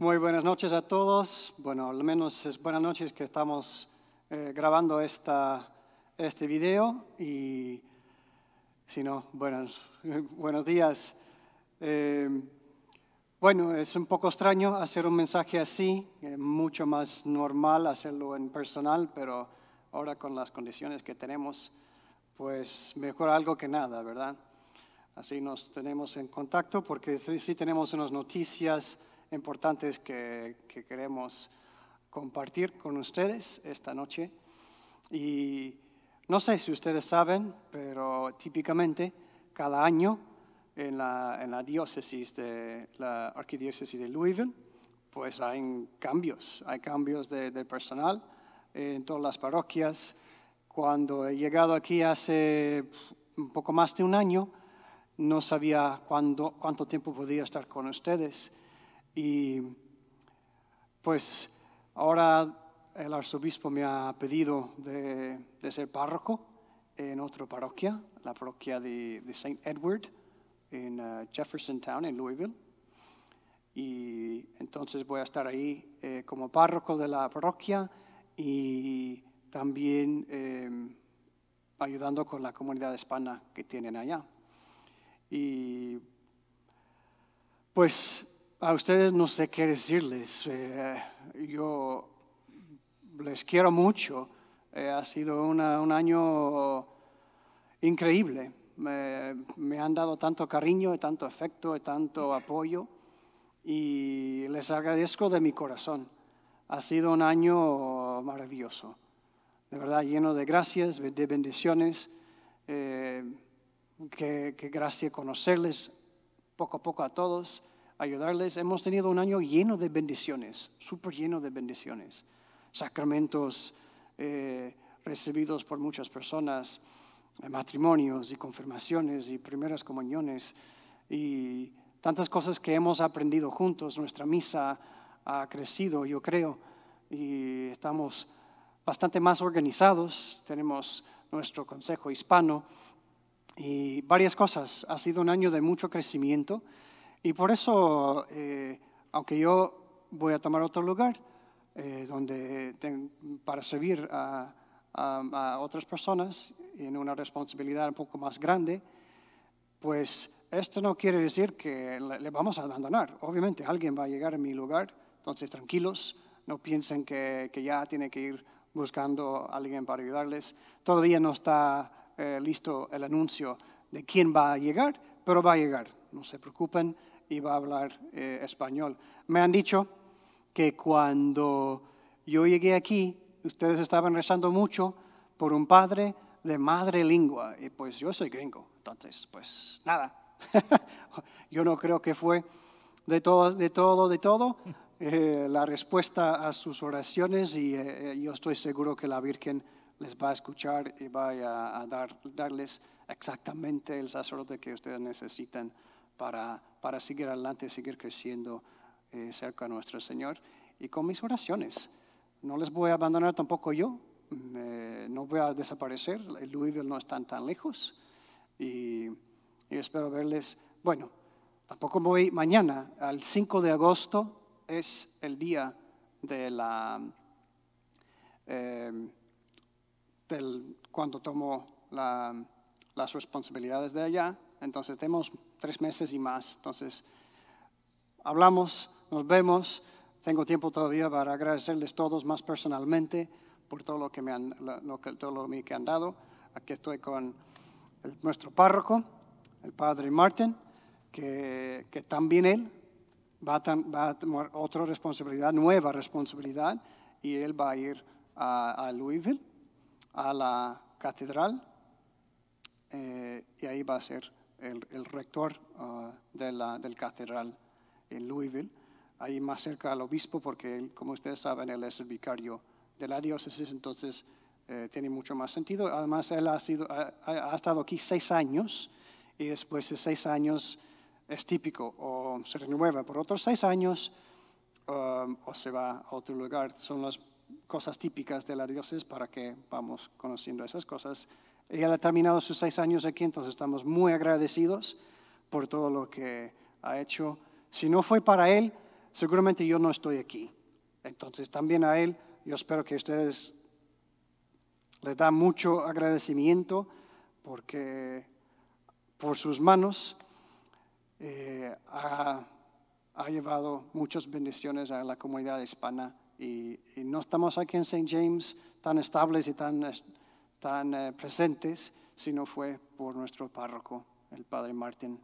Muy buenas noches a todos. Bueno, al menos es buenas noches que estamos eh, grabando esta, este video y si no, buenos, días. Em, bueno, es un poco extraño hacer un mensaje así, eh, mucho más normal hacerlo en personal, pero ahora con las condiciones que tenemos, pues mejor algo que nada, ¿verdad? Así nos tenemos en contacto porque sí tenemos unas noticias importantes que, que queremos compartir con ustedes esta noche. Y no sé si ustedes saben, pero típicamente cada año en la, en la diócesis de la arquidiócesis de Louisville, pues hay cambios, hay cambios de, personal en todas las parroquias. Cuando he llegado aquí hace un poco más de un año, no sabía cuándo, cuánto tiempo podía estar con ustedes y pues ahora el arzobispo me ha pedido de, ser párroco en otra parroquia, la parroquia de, de St. Edward, en eh, Jefferson Town en Louisville. Y entonces voy a estar ahí eh, como párroco de la parroquia y también em, ayudando con la comunidad hispana que tienen allá. Y pues a ustedes no sé qué decirles. Eh, yo les quiero mucho. Eh, ha sido un año increíble. Me, han dado tanto cariño, tanto afecto, tanto apoyo. Y les agradezco de mi corazón. Ha sido un año maravilloso. De verdad, lleno de gracias, de bendiciones. Eh, qué gracia conocerles poco a poco a todos ayudarles. Hemos tenido un año lleno de bendiciones, súper lleno de bendiciones. Sacramentos eh, recibidos por muchas personas, eh, matrimonios y confirmaciones y primeras comuniones y tantas cosas que hemos aprendido juntos. Nuestra misa ha crecido, yo creo, y estamos bastante más organizados. Tenemos nuestro Consejo Hispano y varias cosas. Ha sido un año de mucho crecimiento y por eso, eh, aunque yo voy a tomar otro lugar eh, donde para servir a, a, otras personas en una responsabilidad un poco más grande, pues esto no quiere decir que le vamos a abandonar. Obviamente alguien va a llegar a mi lugar, entonces tranquilos, no piensen que, que ya tiene que ir buscando a alguien para ayudarles. Todavía no está eh, listo el anuncio de quién va a llegar, pero va a llegar. No se preocupen, iba a hablar eh, español. Me han dicho que cuando yo llegué aquí, ustedes estaban rezando mucho por un padre de madre lengua. Y pues yo soy gringo, entonces pues nada. yo no creo que fue de todo, de todo, de todo. Eh, la respuesta a sus oraciones y eh, yo estoy seguro que la Virgen les va a escuchar y va a, dar, darles exactamente el sacerdote que ustedes necesitan para, para seguir adelante, seguir creciendo eh, cerca de nuestro Señor y con mis oraciones. No les voy a abandonar tampoco yo, mm, eh, no voy a desaparecer, Louisville no están tan lejos y, espero verles, bueno, tampoco voy mañana, al 5 de agosto es el día de la, eh, del, cuando tomo la las responsabilidades de allá. Entonces tenemos tres meses y más. Entonces hablamos, nos vemos. Tengo tiempo todavía para agradecerles todos más personalmente por todo lo que me han, lo que, que han dado. Aquí estoy con nuestro párroco, el padre Martin, que, también él va a, tomar otra responsabilidad, nueva responsabilidad, y él va a ir a Louisville, a la catedral y ahí va a ser el, rector ah, de la, del catedral en Louisville, ahí más cerca al obispo, porque él, como ustedes saben, él es el vicario de la diócesis, entonces eh, tiene mucho más sentido. Además, él ha, sido, ha, estado aquí seis años y después de seis años es típico, o se renueva por otros seis años um, o se va a otro lugar. Son las cosas típicas de la diócesis para que vamos conociendo esas cosas. Ella ha terminado sus seis años aquí, entonces estamos muy agradecidos por todo lo que ha hecho. Si no fue para él, seguramente yo no estoy aquí. Entonces también a él, yo espero que ustedes les da mucho agradecimiento porque por sus manos eh, ha, llevado muchas bendiciones a la comunidad hispana y, y no estamos aquí en St. James tan estables y tan tan eh, presentes si no fue por nuestro párroco, el padre Martín.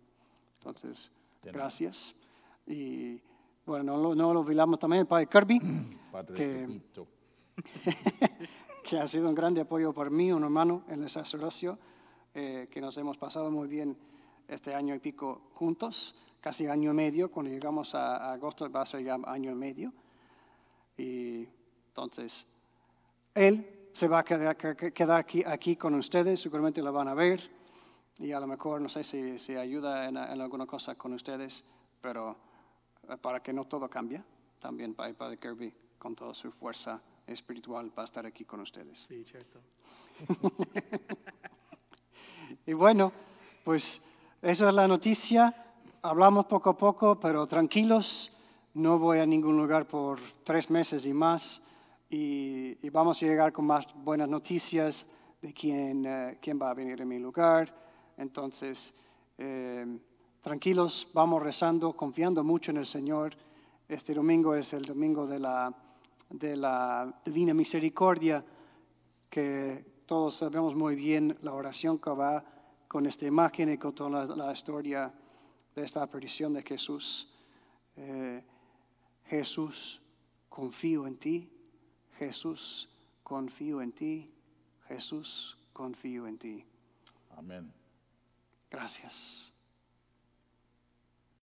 Entonces, gracias. Y bueno, no lo, no lo olvidamos también el padre Kirby, que, ha sido un gran apoyo para mí, un hermano en el sacerdocio, eh, que nos hemos pasado muy bien este año y pico juntos, casi año y medio, cuando llegamos a, a agosto va a ser ya año y medio. Y entonces, él se va a quedar, aquí, con ustedes, seguramente la van a ver y a lo mejor no sé si, ayuda en, alguna cosa con ustedes, pero eh, para que no todo cambie, también Padre Kirby con toda su fuerza espiritual va a estar aquí con ustedes. Sí, cierto. y bueno, pues eso es la noticia. Hablamos poco a poco, pero tranquilos. No voy a ningún lugar por tres meses y más y, vamos a llegar con más buenas noticias de quién, eh, va a venir en mi lugar. Entonces, eh, tranquilos, vamos rezando, confiando mucho en el Señor. Este domingo es el domingo de la, Divina Misericordia, que todos sabemos muy bien la oración que va con esta imagen y con toda la, historia de esta aparición de Jesús. Eh, Jesús, confío en ti, Jesús, confío en ti. Jesús, confío en ti. Amén. Gracias.